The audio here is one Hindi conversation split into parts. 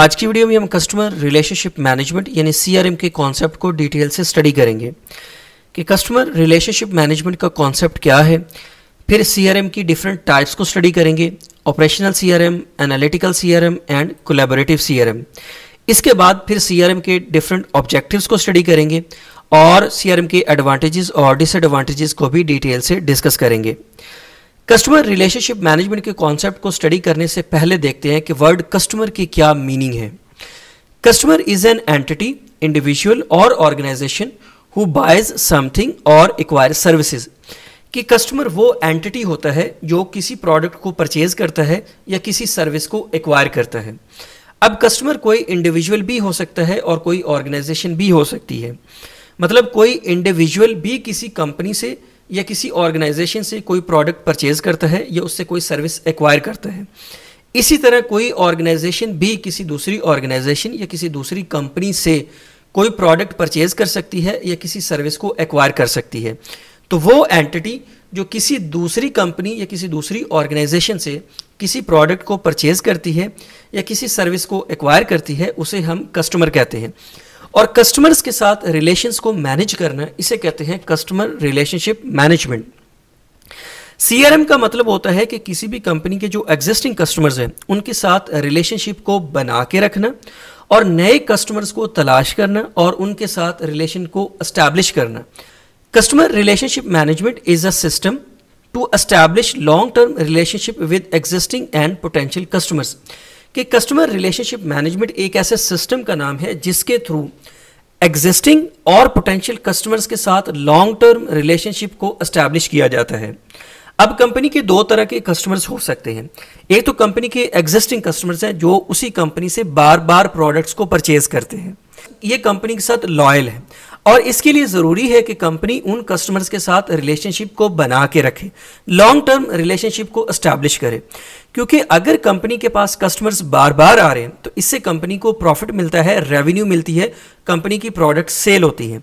आज की वीडियो में हम कस्टमर रिलेशनशिप मैनेजमेंट यानी सीआरएम के कॉन्सेप्ट को डिटेल से स्टडी करेंगे कि कस्टमर रिलेशनशिप मैनेजमेंट का कॉन्सेप्ट क्या है फिर सीआरएम की डिफरेंट टाइप्स को स्टडी करेंगे operational CRM, analytical CRM and collaborative CRM. इसके बाद फिर सीआरएम के डिफरेंट ऑब्जेक्टिव्स को स्टडी करेंगे और सीआरएम के एडवांटेजेस और डिसएडवांटेजेस को भी डिटेल से डिस्कस करेंगे कस्टमर रिलेशनशिप मैनेजमेंट के कॉन्सेप्ट को स्टडी करने से पहले देखते हैं कि वर्ड कस्टमर की क्या मीनिंग है customer is an entity individual और ऑर्गेनाइजेशन हु बायज समथिंग और एक्वायर सर्विसेज कि कस्टमर वो एंटिटी होता है जो किसी प्रोडक्ट को परचेज करता है या किसी सर्विस को एक्वायर करता है अब कस्टमर कोई इंडिविजुअल भी हो सकता है और कोई ऑर्गेनाइजेशन भी हो सकती है मतलब कोई इंडिविजुअल भी किसी कंपनी से या किसी ऑर्गेनाइजेशन से कोई प्रोडक्ट परचेज करता है या उससे कोई सर्विस एक्वायर करता है इसी तरह कोई ऑर्गेनाइजेशन भी किसी दूसरी ऑर्गेनाइजेशन या किसी दूसरी कंपनी से कोई प्रोडक्ट परचेज कर सकती है या किसी सर्विस को एक्वायर कर सकती है तो वो एंटिटी जो किसी दूसरी कंपनी या किसी दूसरी ऑर्गेनाइजेशन से किसी प्रोडक्ट को परचेज करती है या किसी सर्विस को एक्वायर करती है उसे हम कस्टमर कहते हैं और कस्टमर्स के साथ रिलेशंस को मैनेज करना इसे कहते हैं कस्टमर रिलेशनशिप मैनेजमेंट सीआरएम का मतलब होता है कि किसी भी कंपनी के जो एग्जिस्टिंग कस्टमर्स हैं उनके साथ रिलेशनशिप को बना के रखना और नए कस्टमर्स को तलाश करना और उनके साथ रिलेशन को एस्टैब्लिश करना customer relationship management is a system to establish long term relationship with existing and potential customers कि कस्टमर रिलेशनशिप मैनेजमेंट एक ऐसे सिस्टम का नाम है जिसके थ्रू एग्जिस्टिंग और पोटेंशियल कस्टमर्स के साथ लॉन्ग टर्म रिलेशनशिप को इस्टेब्लिश किया जाता है अब कंपनी के दो तरह के कस्टमर्स हो सकते हैं एक तो कंपनी के एग्जिस्टिंग कस्टमर्स हैं जो उसी कंपनी से बार बार प्रोडक्ट्स को परचेज करते हैं ये कंपनी के साथ लॉयल है और इसके लिए ज़रूरी है कि कंपनी उन कस्टमर्स के साथ रिलेशनशिप को बना के रखे लॉन्ग टर्म रिलेशनशिप को इस्टेब्लिश करे क्योंकि अगर कंपनी के पास कस्टमर्स बार बार आ रहे हैं तो इससे कंपनी को प्रॉफिट मिलता है रेवेन्यू मिलती है कंपनी की प्रोडक्ट सेल होती है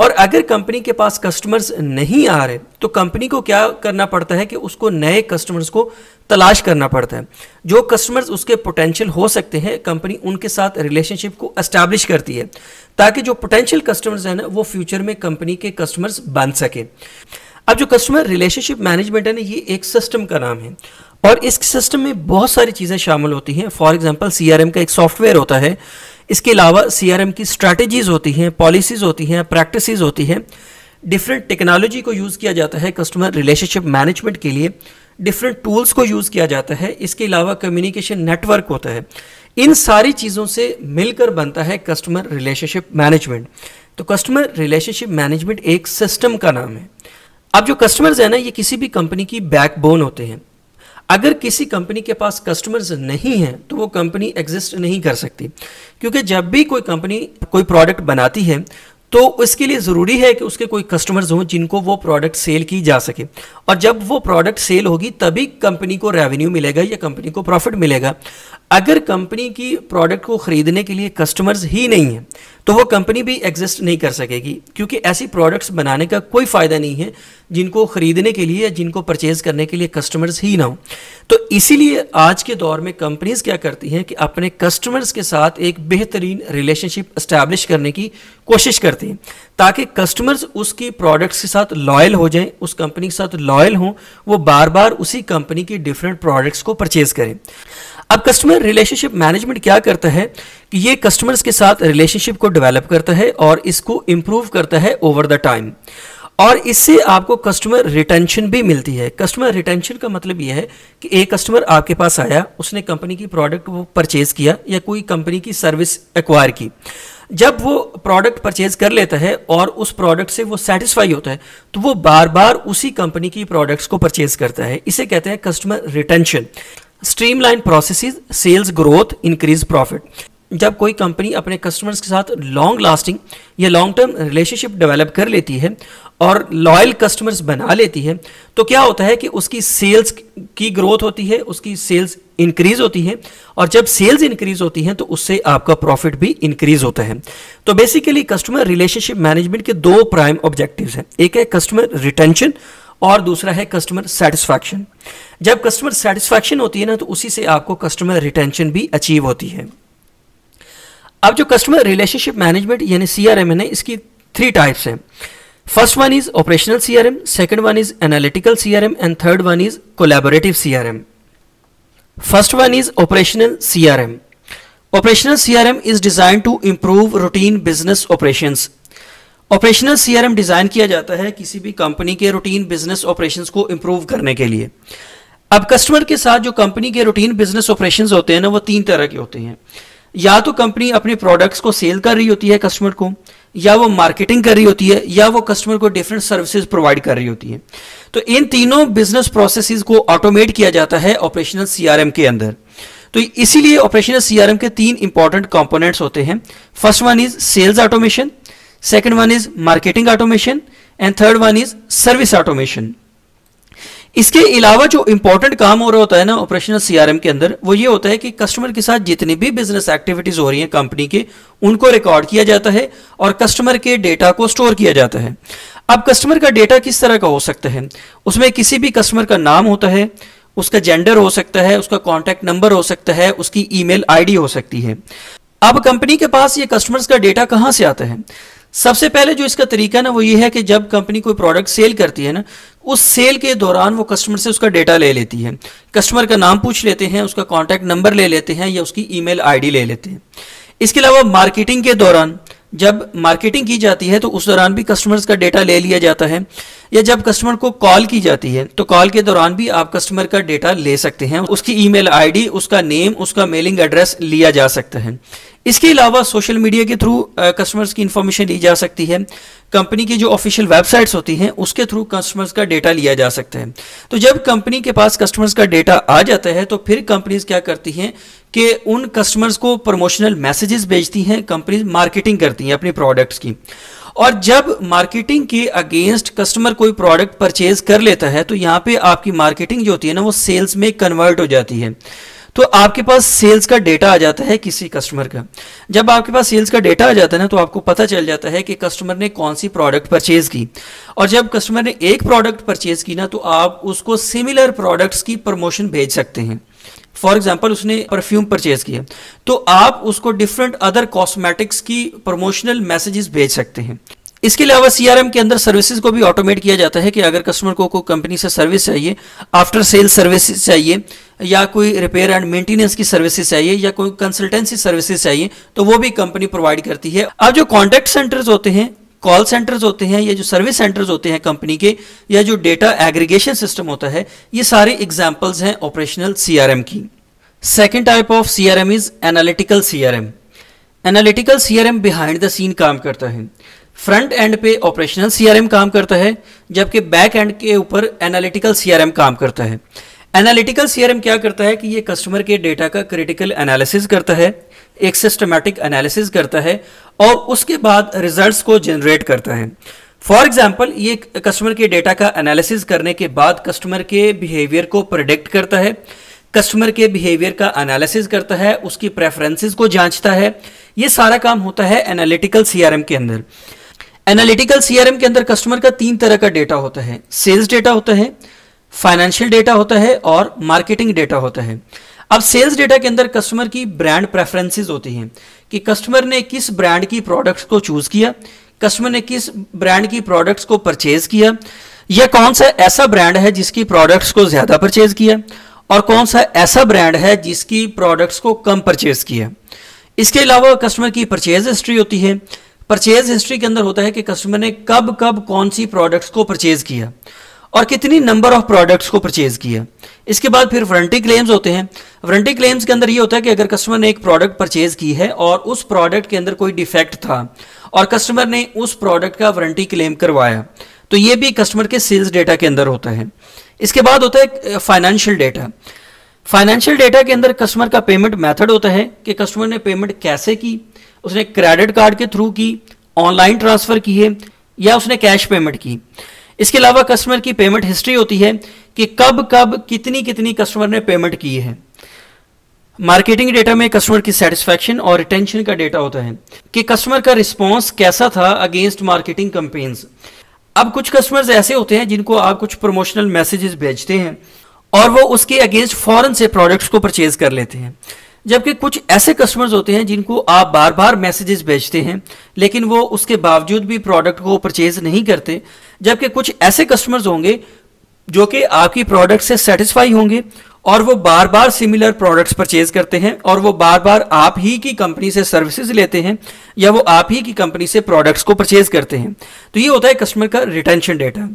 और अगर कंपनी के पास कस्टमर्स नहीं आ रहे तो कंपनी को क्या करना पड़ता है कि उसको नए कस्टमर्स को तलाश करना पड़ता है जो कस्टमर्स उसके पोटेंशियल हो सकते हैं कंपनी उनके साथ रिलेशनशिप को एस्टैब्लिश करती है ताकि जो पोटेंशियल कस्टमर्स हैं ना वो फ्यूचर में कंपनी के कस्टमर्स बन सके अब जो कस्टमर रिलेशनशिप मैनेजमेंट है ना ये एक सिस्टम का नाम है और इस सिस्टम में बहुत सारी चीज़ें शामिल होती हैं फॉर एग्जाम्पल सी का एक सॉफ्टवेयर होता है इसके अलावा सीआरएम की स्ट्रैटेजीज होती हैं पॉलिसीज होती हैं प्रैक्टिस होती हैं डिफरेंट टेक्नोलॉजी को यूज़ किया जाता है कस्टमर रिलेशनशिप मैनेजमेंट के लिए डिफरेंट टूल्स को यूज़ किया जाता है इसके अलावा कम्युनिकेशन नेटवर्क होता है इन सारी चीज़ों से मिलकर बनता है कस्टमर रिलेशनशिप मैनेजमेंट तो कस्टमर रिलेशनशिप मैनेजमेंट एक सिस्टम का नाम है अब जो कस्टमर्स हैं ना ये किसी भी कंपनी की बैकबोन होते हैं अगर किसी कंपनी के पास कस्टमर्स नहीं हैं तो वो कंपनी एग्जिस्ट नहीं कर सकती क्योंकि जब भी कोई कंपनी कोई प्रोडक्ट बनाती है तो इसके लिए ज़रूरी है कि उसके कोई कस्टमर्स हों जिनको वो प्रोडक्ट सेल की जा सके और जब वो प्रोडक्ट सेल होगी तभी कंपनी को रेवेन्यू मिलेगा या कंपनी को प्रॉफिट मिलेगा अगर कंपनी की प्रोडक्ट को ख़रीदने के लिए कस्टमर्स ही नहीं हैं तो वो कंपनी भी एग्जिस्ट नहीं कर सकेगी क्योंकि ऐसी प्रोडक्ट्स बनाने का कोई फ़ायदा नहीं है जिनको ख़रीदने के लिए या जिनको परचेज़ करने के लिए कस्टमर्स ही ना हो तो इसीलिए आज के दौर में कंपनीज़ क्या करती हैं कि अपने कस्टमर्स के साथ एक बेहतरीन रिलेशनशिप इस्टेब्लिश करने की कोशिश करती हैं ताकि कस्टमर्स उसकी प्रोडक्ट्स के साथ लॉयल हो जाएं उस कंपनी के साथ लॉयल हों वो बार बार उसी कंपनी की डिफरेंट प्रोडक्ट्स को परचेज़ करें अब कस्टमर रिलेशनशिप मैनेजमेंट क्या करता है कि ये कस्टमर्स के साथ रिलेशनशिप को डेवलप करता है और इसको इम्प्रूव करता है ओवर द टाइम और इससे आपको कस्टमर रिटेंशन भी मिलती है कस्टमर रिटेंशन का मतलब यह है कि एक कस्टमर आपके पास आया उसने कंपनी की प्रोडक्ट वो परचेज किया या कोई कंपनी की सर्विस एक्वायर की जब वो प्रोडक्ट परचेज कर लेता है और उस प्रोडक्ट से वो सेटिस्फाई होता है तो वो बार बार उसी कंपनी की प्रोडक्ट्स को परचेज करता है इसे कहते हैं customer retention streamline processes sales growth increase profit जब कोई कंपनी अपने कस्टमर्स के साथ लॉन्ग लास्टिंग या लॉन्ग टर्म रिलेशनशिप डेवलप कर लेती है और लॉयल कस्टमर्स बना लेती है तो क्या होता है कि उसकी सेल्स की ग्रोथ होती है उसकी सेल्स इंक्रीज होती है और जब सेल्स इंक्रीज होती हैं तो उससे आपका प्रॉफिट भी इंक्रीज होता है तो बेसिकली कस्टमर रिलेशनशिप मैनेजमेंट के दो प्राइम ऑब्जेक्टिव हैं एक है कस्टमर रिटेंशन और दूसरा है कस्टमर सेटिस्फैक्शन जब कस्टमर सेटिस्फैक्शन होती है ना तो उसी से आपको कस्टमर रिटेंशन भी अचीव होती है अब जो कस्टमर रिलेशनशिप मैनेजमेंट यानी सी आर एम है इसकी थ्री टाइप्स हैं first one is operational C R M second one is analytical C R M and third one is collaborative C R M first one is operational C R M is design to improve routine business routine operational CRM design किया जाता है किसी भी कंपनी के रूटीन बिजनेस ऑपरेशंस को इंप्रूव करने के लिए अब कस्टमर के साथ जो कंपनी के रूटीन बिजनेस ऑपरेशंस होते हैं ना वो तीन तरह के होते हैं या तो कंपनी अपने प्रोडक्ट्स को सेल कर रही होती है कस्टमर को या वो मार्केटिंग कर रही होती है या वो कस्टमर को डिफरेंट सर्विसेज प्रोवाइड कर रही होती है तो इन तीनों बिजनेस प्रोसेसेस को ऑटोमेट किया जाता है ऑपरेशनल सीआरएम के अंदर तो इसीलिए ऑपरेशनल सीआरएम के तीन इंपॉर्टेंट कंपोनेंट्स होते हैं first one is sales automation second one is marketing automation and third one is service automation इसके अलावा जो इंपॉर्टेंट काम हो रहा होता है ना ऑपरेशनल सीआरएम के अंदर वो ये होता है कि कस्टमर के साथ जितनी भी बिजनेस एक्टिविटीज हो रही हैं कंपनी के उनको रिकॉर्ड किया जाता है और कस्टमर के डेटा को स्टोर किया जाता है अब कस्टमर का डेटा किस तरह का हो सकता है उसमें किसी भी कस्टमर का नाम होता है उसका जेंडर हो सकता है उसका कॉन्टैक्ट नंबर हो सकता है उसकी ईमेल आईडी हो सकती है अब कंपनी के पास ये कस्टमर्स का डेटा कहाँ से आता है सबसे पहले जो इसका तरीका ना वो ये है कि जब कंपनी कोई प्रोडक्ट सेल करती है ना उस सेल के दौरान वो कस्टमर से उसका डेटा ले लेती है कस्टमर का नाम पूछ लेते हैं उसका कॉन्टैक्ट नंबर ले लेते हैं या उसकी ई मेल ले लेते हैं इसके अलावा मार्केटिंग के दौरान जब मार्केटिंग की जाती है तो उस दौरान भी कस्टमर्स का डेटा ले लिया जाता है या जब कस्टमर को कॉल की जाती है तो कॉल के दौरान भी आप कस्टमर का डेटा ले सकते हैं उसकी ईमेल आईडी उसका नेम उसका मेलिंग एड्रेस लिया जा सकता है इसके अलावा सोशल मीडिया के थ्रू कस्टमर्स uh, की इंफॉर्मेशन ली जा सकती है कंपनी की जो ऑफिशियल वेबसाइट्स होती हैं उसके थ्रू कस्टमर्स का डेटा लिया जा सकता है तो जब कंपनी के पास कस्टमर्स का डेटा आ जाता है तो फिर कंपनीज क्या करती हैं कि उन कस्टमर्स को प्रमोशनल मैसेजेस भेजती हैं कंपनीज मार्केटिंग करती हैं अपने प्रोडक्ट्स की और जब मार्केटिंग के अगेंस्ट कस्टमर कोई प्रोडक्ट परचेज कर लेता है तो यहाँ पे आपकी मार्केटिंग जो होती है ना वो सेल्स में कन्वर्ट हो जाती है तो आपके पास सेल्स का डेटा आ जाता है किसी कस्टमर का जब आपके पास सेल्स का डेटा आ जाता है ना तो आपको पता चल जाता है कि कस्टमर ने कौन सी प्रोडक्ट परचेज की और जब कस्टमर ने एक प्रोडक्ट परचेज की ना तो आप उसको सिमिलर प्रोडक्ट्स की प्रमोशन भेज सकते हैं फॉर एग्जाम्पल उसने परफ्यूम परचेज किया तो आप उसको डिफरेंट अदर कॉस्मेटिक्स की प्रमोशनल मैसेजेस भेज सकते हैं इसके अलावा सीआरएम के अंदर सर्विसेज को भी ऑटोमेट किया जाता है कि अगर कस्टमर को कोई कंपनी से सर्विस चाहिए आफ्टर सेल सर्विसेज चाहिए या कोई रिपेयर एंड मेंटेनेंस की सर्विसेज चाहिए या कोई कंसल्टेंसी सर्विसेज चाहिए तो वो भी कंपनी प्रोवाइड करती है अब जो कॉन्टैक्ट सेंटर्स होते हैं कॉल सेंटर्स होते हैं या जो सर्विस सेंटर्स होते हैं कंपनी के या जो डेटा एग्रीगेशन सिस्टम होता है ये सारे एग्जाम्पल्स हैं ऑपरेशनल सीआरएम की second type of C R is analytical C R M analytical C R M behind the scene काम करता है फ्रंट एंड पे ऑपरेशनल सी आर एम काम करता है जबकि बैक एंड के ऊपर एनालिटिकल सी आर एम काम करता है एनालिटिकल सी आर एम क्या करता है कि ये कस्टमर के डेटा का क्रिटिकल एनालिसिस करता है एक सिस्टमेटिक एनालिसिस करता है और उसके बाद रिजल्ट को जनरेट करता है फॉर एग्जाम्पल ये कस्टमर के डेटा का एनालिसिस करने के बाद कस्टमर के बिहेवियर को प्रोडिक्ट करता है कस्टमर के बिहेवियर का एनालिसिस करता है उसकी प्रेफरेंसेस को जांचता है ये सारा काम होता है एनालिटिकल सीआरएम के अंदर एनालिटिकल सीआरएम के अंदर कस्टमर का तीन तरह का डेटा होता है सेल्स डेटा होता है फाइनेंशियल डेटा होता है और मार्केटिंग डेटा होता है अब सेल्स डेटा के अंदर कस्टमर की ब्रांड प्रेफरेंसेस होती हैं कि कस्टमर ने किस ब्रांड की प्रोडक्ट्स को चूज किया कस्टमर ने किस ब्रांड की प्रोडक्ट्स को परचेज किया या कौन सा ऐसा ब्रांड है जिसकी प्रोडक्ट्स को ज्यादा परचेज किया और कौन सा ऐसा ब्रांड है जिसकी प्रोडक्ट्स को कम परचेज किया इसके अलावा कस्टमर की परचेज हिस्ट्री होती है परचेज हिस्ट्री के अंदर होता है कि कस्टमर ने कब कब कौन सी प्रोडक्ट्स को परचेज किया और कितनी नंबर ऑफ प्रोडक्ट्स को परचेज किया इसके बाद फिर वारंटी क्लेम्स होते हैं वारंटी क्लेम्स के अंदर ये होता है कि अगर कस्टमर ने एक प्रोडक्ट परचेज की है और उस प्रोडक्ट के अंदर कोई डिफेक्ट था और कस्टमर ने उस प्रोडक्ट का वारंटी क्लेम करवाया तो ये भी कस्टमर के सेल्स डेटा के अंदर होता है इसके बाद होता है फाइनेंशियल डेटा फाइनेंशियल डेटा के अंदर कस्टमर का पेमेंट मेथड होता है कि कस्टमर ने पेमेंट कैसे की उसने क्रेडिट कार्ड के थ्रू की ऑनलाइन ट्रांसफ़र की है या उसने कैश पेमेंट की इसके अलावा कस्टमर की पेमेंट हिस्ट्री होती है कि कब कब कितनी कितनी कस्टमर ने पेमेंट की है मार्केटिंग डेटा में कस्टमर की सेटिस्फेक्शन और रिटेंशन का डेटा होता है कि कस्टमर का रिस्पांस कैसा था अगेंस्ट मार्केटिंग कंपेन्स अब कुछ कस्टमर्स ऐसे होते हैं जिनको आप कुछ प्रमोशनल मैसेजेस भेजते हैं और वो उसके अगेंस्ट फॉरन से प्रोडक्ट्स को परचेज कर लेते हैं जबकि कुछ ऐसे कस्टमर्स होते हैं जिनको आप बार बार मैसेजेस भेजते हैं लेकिन वो उसके बावजूद भी प्रोडक्ट को परचेज नहीं करते जबकि कुछ ऐसे कस्टमर्स होंगे जो कि आपकी प्रोडक्ट से सेटिस्फाई होंगे और वो बार बार सिमिलर प्रोडक्ट्स परचेज करते हैं और वो बार बार आप ही की कंपनी से सर्विसेज लेते हैं या वो आप ही की कंपनी से प्रोडक्ट्स को परचेज करते हैं तो ये होता है कस्टमर का रिटेंशन डेटा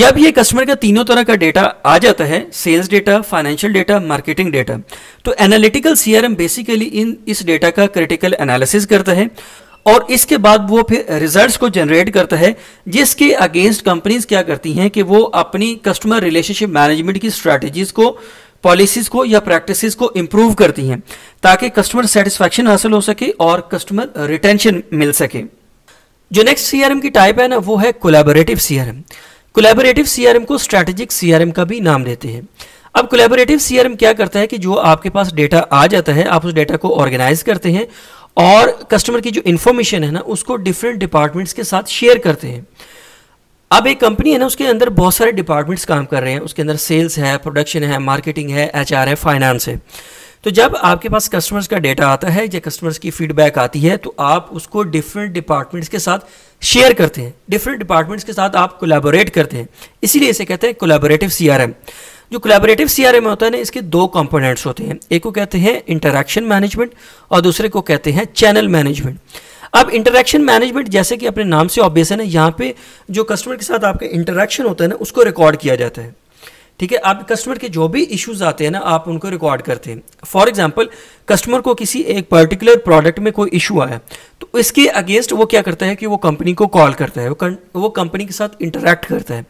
जब ये कस्टमर का तीनों तरह का डेटा आ जाता है sales data financial data marketing data तो एनालिटिकल सीआरएम बेसिकली इन इस डेटा का क्रिटिकल एनालिसिस करता है और इसके बाद वो फिर रिजल्ट्स को जनरेट करता है जिसके अगेंस्ट कंपनीज क्या करती हैं कि वो अपनी कस्टमर रिलेशनशिप मैनेजमेंट की स्ट्रैटेजीज को पॉलिसीज को या प्रैक्टिसेस को इम्प्रूव करती हैं ताकि कस्टमर सेटिस्फैक्शन हासिल हो सके और कस्टमर रिटेंशन मिल सके जो नेक्स्ट सीआरएम की टाइप है ना वो है कोलेबोरेटिव सीआरएम कोलेबोरेटिव सीआरएम को स्ट्रैटेजिक सीआरएम का भी नाम देते हैं अब कोलेबोरेटिव सीआरएम क्या करता है कि जो आपके पास डेटा आ जाता है आप उस डेटा को ऑर्गेनाइज करते हैं और कस्टमर की जो इन्फॉर्मेशन है ना उसको डिफरेंट डिपार्टमेंट्स के साथ शेयर करते हैं अब एक कंपनी है ना उसके अंदर बहुत सारे डिपार्टमेंट्स काम कर रहे हैं उसके अंदर सेल्स है प्रोडक्शन है मार्केटिंग है एच है फाइनेंस है तो जब आपके पास कस्टमर्स का डेटा आता है या कस्टमर्स की फीडबैक आती है तो आप उसको डिफरेंट डिपार्टमेंट्स के साथ शेयर करते हैं डिफरेंट डिपार्टमेंट्स के साथ आप कोलाबोरेट करते हैं इसीलिए इसे कहते हैं कोलाबोरेटिव सी जो कोलेबरेटिव सीआरए में होता है ना इसके दो कंपोनेंट्स होते हैं एक को कहते हैं इंटरेक्शन मैनेजमेंट और दूसरे को कहते हैं चैनल मैनेजमेंट अब इंटरेक्शन मैनेजमेंट जैसे कि अपने नाम से ऑब्वियस है ना यहाँ पे जो कस्टमर के साथ आपका इंटरेक्शन होता है ना उसको रिकॉर्ड किया जाता है ठीक है आप कस्टमर के जो भी इश्यूज आते हैं ना आप उनको रिकॉर्ड करते हैं फॉर एग्जाम्पल कस्टमर को किसी एक पर्टिकुलर प्रोडक्ट में कोई इशू आया तो इसके अगेंस्ट वो क्या करता है कि वो कंपनी को कॉल करता है वो वो कंपनी के साथ इंटरेक्ट करता है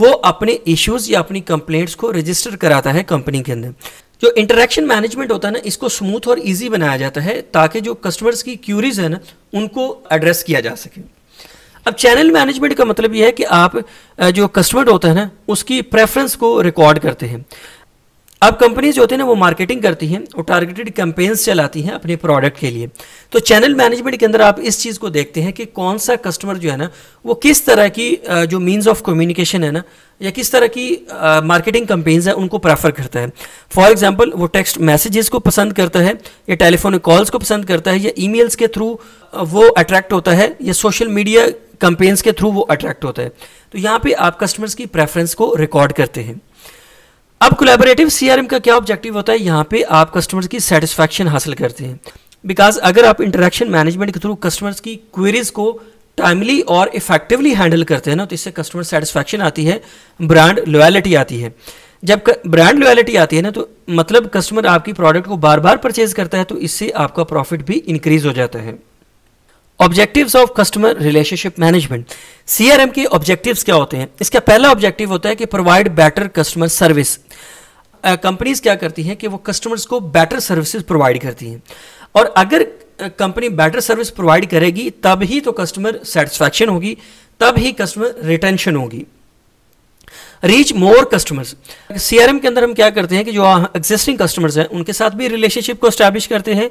वो अपने इश्यूज़ या अपनी कंप्लेंट्स को रजिस्टर कराता है कंपनी के अंदर जो इंटरेक्शन मैनेजमेंट होता है ना इसको स्मूथ और इजी बनाया जाता है ताकि जो कस्टमर्स की क्यूरीज है ना उनको एड्रेस किया जा सके अब चैनल मैनेजमेंट का मतलब यह है कि आप जो कस्टमर होता है ना उसकी प्रेफरेंस को रिकॉर्ड करते हैं अब कंपनीज होते होती है ना वो मार्केटिंग करती हैं और टारगेटेड कैंपेन्स चलाती हैं अपने प्रोडक्ट के लिए तो चैनल मैनेजमेंट के अंदर आप इस चीज़ को देखते हैं कि कौन सा कस्टमर जो है ना वो किस तरह की जो मीन्स ऑफ कम्युनिकेशन है ना या किस तरह की मार्केटिंग कंपेन्स है उनको प्रेफर करता है फॉर एग्जाम्पल वो टेक्स्ट मैसेजेस को पसंद करता है या टेलीफोनिक कॉल्स को पसंद करता है या ई के थ्रू वो अट्रैक्ट होता है या सोशल मीडिया कंपेन्स के थ्रू वो अट्रैक्ट होता है तो यहाँ पे आप कस्टमर्स की प्रेफरेंस को रिकॉर्ड करते हैं अब कोलेबरेटिव सीआरएम का क्या ऑब्जेक्टिव होता है यहाँ पे आप कस्टमर्स की सेटिस्फैक्शन हासिल करते हैं बिकॉज अगर आप इंटरेक्शन मैनेजमेंट के थ्रू कस्टमर्स की क्वेरीज को टाइमली और इफेक्टिवली हैंडल करते हैं ना तो इससे कस्टमर सेटिस्फैक्शन आती है ब्रांड लॉयलिटी आती है जब ब्रांड लॉयलिटी आती है ना तो मतलब कस्टमर आपकी प्रोडक्ट को बार बार परचेज करता है तो इससे आपका प्रॉफिट भी इंक्रीज हो जाता है objectives of customer relationship management CRM के ऑब्जेक्टिव्स क्या होते हैं इसका पहला ऑब्जेक्टिव होता है कि provide better customer service companies क्या करती हैं कि वो कस्टमर्स को बेटर सर्विसेज प्रोवाइड करती हैं और अगर कंपनी बेटर सर्विस प्रोवाइड करेगी तब ही तो कस्टमर सेटिस्फैक्शन होगी तब ही कस्टमर रिटेंशन होगी रीच मोर कस्टमर्स सीआरएम के अंदर हम क्या करते हैं कि जो एग्जिस्टिंग कस्टमर्स हैं उनके साथ भी रिलेशनशिप को स्टैब्लिश करते हैं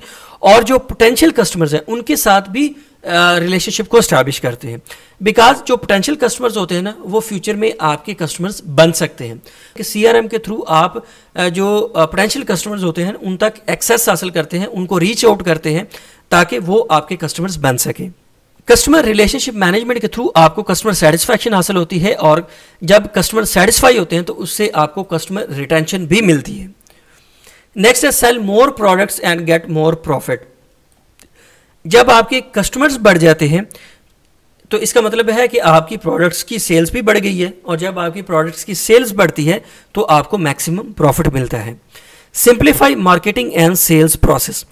और जो पोटेंशियल कस्टमर्स हैं उनके साथ भी रिलेशनशिप को स्टैब्लिश करते हैं बिकॉज जो पोटेंशियल कस्टमर्स होते हैं ना वो फ्यूचर में आपके कस्टमर्स बन सकते हैं कि एम के थ्रू आप जो पोटेंशियल कस्टमर्स होते हैं उन तक एक्सेस हासिल करते हैं उनको रीच आउट करते हैं ताकि वो आपके कस्टमर्स बन सकें कस्टमर रिलेशनशिप मैनेजमेंट के थ्रू आपको कस्टमर सेटिस्फैक्शन हासिल होती है और जब कस्टमर सेटिस्फाई होते हैं तो उससे आपको कस्टमर रिटेंशन भी मिलती है नेक्स्ट है sell more products and get more profit जब आपके कस्टमर्स बढ़ जाते हैं तो इसका मतलब है कि आपकी प्रोडक्ट्स की सेल्स भी बढ़ गई है और जब आपकी प्रोडक्ट्स की सेल्स बढ़ती है तो आपको मैक्सिमम प्रॉफिट मिलता है simplify marketing and sales process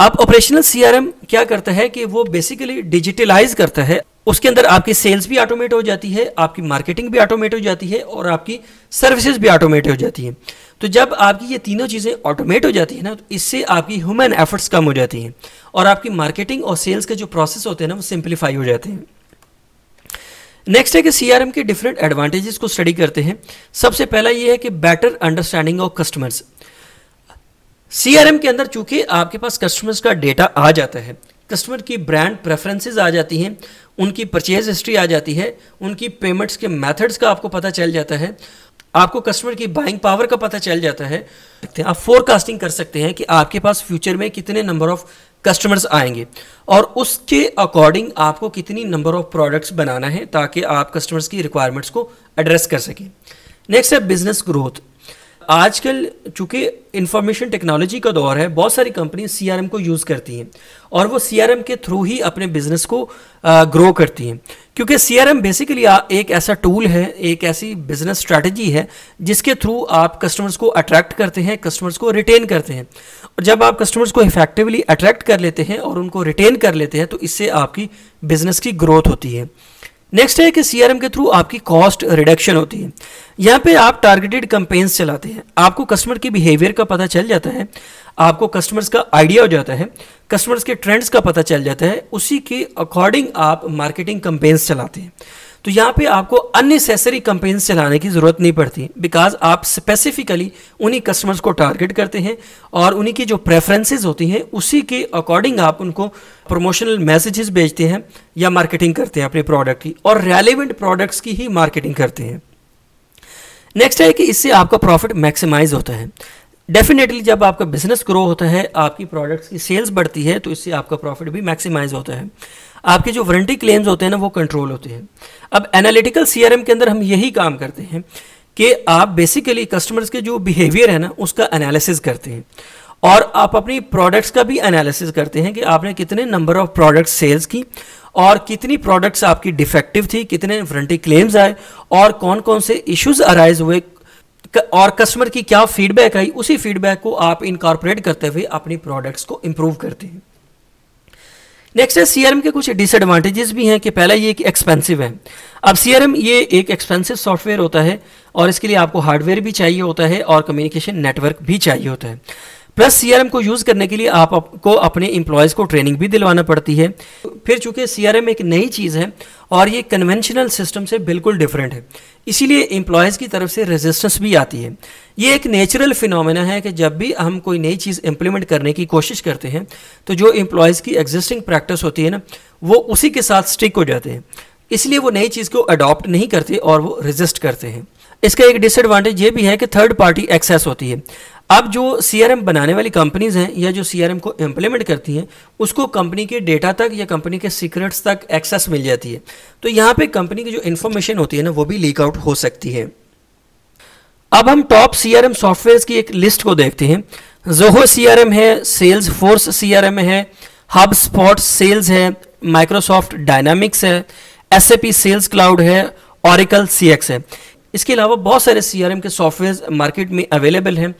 अब ऑपरेशनल सीआरएम क्या करता है कि वो बेसिकली डिजिटलाइज करता है उसके अंदर आपकी सेल्स भी ऑटोमेट हो जाती है आपकी मार्केटिंग भी ऑटोमेट हो जाती है और आपकी सर्विसेज भी ऑटोमेट हो जाती हैं तो जब आपकी ये तीनों चीज़ें ऑटोमेट हो जाती है ना तो इससे आपकी ह्यूमन एफर्ट्स कम हो जाती हैं और आपकी मार्केटिंग और सेल्स के जो प्रोसेस होते हैं ना वो सिंप्लीफाई हो जाते हैं नेक्स्ट है कि सी के डिफरेंट एडवांटेजेस को स्टडी करते हैं सबसे पहला ये है कि बेटर अंडरस्टैंडिंग ऑफ कस्टमर्स सी के अंदर चूंकि आपके पास कस्टमर्स का डेटा आ जाता है कस्टमर की ब्रांड प्रेफरेंसेस आ जाती हैं उनकी परचेज हिस्ट्री आ जाती है उनकी पेमेंट्स के मेथड्स का आपको पता चल जाता है आपको कस्टमर की बाइंग पावर का पता चल जाता है आप फोरकास्टिंग कर सकते हैं कि आपके पास फ्यूचर में कितने नंबर ऑफ कस्टमर्स आएंगे और उसके अकॉर्डिंग आपको कितनी नंबर ऑफ प्रोडक्ट्स बनाना है ताकि आप कस्टमर्स की रिक्वायरमेंट्स को एड्रेस कर सकें नेक्स्ट है बिजनेस ग्रोथ आजकल चूंकि इंफॉर्मेशन टेक्नोलॉजी का दौर है बहुत सारी कंपनी सी को यूज़ करती हैं और वो सी के थ्रू ही अपने बिजनेस को ग्रो करती हैं क्योंकि सीआरएम बेसिकली एक ऐसा टूल है एक ऐसी बिजनेस स्ट्रैटेजी है जिसके थ्रू आप कस्टमर्स को अट्रैक्ट करते हैं कस्टमर्स को रिटेन करते हैं और जब आप कस्टमर्स को इफेक्टिवली अट्रैक्ट कर लेते हैं और उनको रिटेन कर लेते हैं तो इससे आपकी बिजनेस की ग्रोथ होती है नेक्स्ट है कि सीआरएम के थ्रू आपकी कॉस्ट रिडक्शन होती है यहाँ पे आप टारगेटेड कंपेन्स चलाते हैं आपको कस्टमर के बिहेवियर का पता चल जाता है आपको कस्टमर्स का आइडिया हो जाता है कस्टमर्स के ट्रेंड्स का पता चल जाता है उसी के अकॉर्डिंग आप मार्केटिंग कंपेन्स चलाते हैं तो यहाँ पे आपको अननेसेसरी कंपेन्स चलाने की ज़रूरत नहीं पड़ती बिकॉज आप स्पेसिफिकली उन्हीं कस्टमर्स को टारगेट करते हैं और उन्हीं की जो प्रेफरेंसेस होती हैं उसी के अकॉर्डिंग आप उनको प्रमोशनल मैसेजेस भेजते हैं या मार्केटिंग करते हैं अपने प्रोडक्ट की और रेलिवेंट प्रोडक्ट्स की ही मार्केटिंग करते हैं नेक्स्ट है कि इससे आपका प्रॉफिट मैक्सिमाइज होता है डेफिनेटली जब आपका बिजनेस ग्रो होता है आपकी प्रोडक्ट्स की सेल्स बढ़ती है तो इससे आपका प्रॉफिट भी मैक्सिमाइज होता है आपके जो वारंटी क्लेम्स होते हैं ना वो कंट्रोल होते हैं अब एनालिटिकल सीआरएम के अंदर हम यही काम करते हैं कि आप बेसिकली कस्टमर्स के जो बिहेवियर है ना उसका एनालिसिस करते हैं और आप अपनी प्रोडक्ट्स का भी एनालिसिस करते हैं कि आपने कितने नंबर ऑफ प्रोडक्ट्स सेल्स की और कितनी प्रोडक्ट्स आपकी डिफेक्टिव थी कितने वारंटी क्लेम्स आए और कौन कौन से इश्यूज अराइज हुए और कस्टमर की क्या फीडबैक आई उसी फीडबैक को आप इनकॉर्पोरेट करते हुए अपनी प्रोडक्ट्स को इम्प्रूव करते हैं नेक्स्ट है सीआरएम के कुछ डिसएडवांटेजेस भी हैं कि पहला ये कि एक्सपेंसिव है अब सीआरएम ये एक एक्सपेंसिव सॉफ्टवेयर होता है और इसके लिए आपको हार्डवेयर भी चाहिए होता है और कम्युनिकेशन नेटवर्क भी चाहिए होता है प्लस सीआरएम को यूज़ करने के लिए आपको अपने इंप्लॉयज़ को ट्रेनिंग भी दिलवाना पड़ती है फिर चूंकि सीआरएम एक नई चीज़ है और ये कन्वेंशनल सिस्टम से बिल्कुल डिफरेंट है इसीलिए इम्प्लॉयज़ की तरफ से रेजिस्टेंस भी आती है ये एक नेचुरल फिनोमेना है कि जब भी हम कोई नई चीज़ इम्प्लीमेंट करने की कोशिश करते हैं तो जो इम्प्लॉयज़ की एग्जिस्टिंग प्रैक्टिस होती है ना वो उसी के साथ स्टिक हो जाते हैं इसलिए वो नई चीज़ को अडॉप्ट नहीं करते और वो रेजिस्ट करते हैं इसका एक डिसएडवांटेज ये भी है कि थर्ड पार्टी एक्सेस होती है अब जो सी बनाने वाली कंपनीज हैं या जो सी को इम्प्लीमेंट करती हैं उसको कंपनी के डेटा तक या कंपनी के सीक्रेट्स तक एक्सेस मिल जाती है तो यहाँ पे कंपनी की जो इन्फॉर्मेशन होती है ना वो भी लीक आउट हो सकती है अब हम टॉप सी आर सॉफ्टवेयर की एक लिस्ट को देखते हैं जोहो सी है सेल्स फोर्स सी है हब स्पॉट सेल्स है माइक्रोसॉफ्ट डायनामिक्स है एस सेल्स क्लाउड है ऑरिकल सी है इसके अलावा बहुत सारे सी के सॉफ्टवेयर मार्केट में अवेलेबल हैं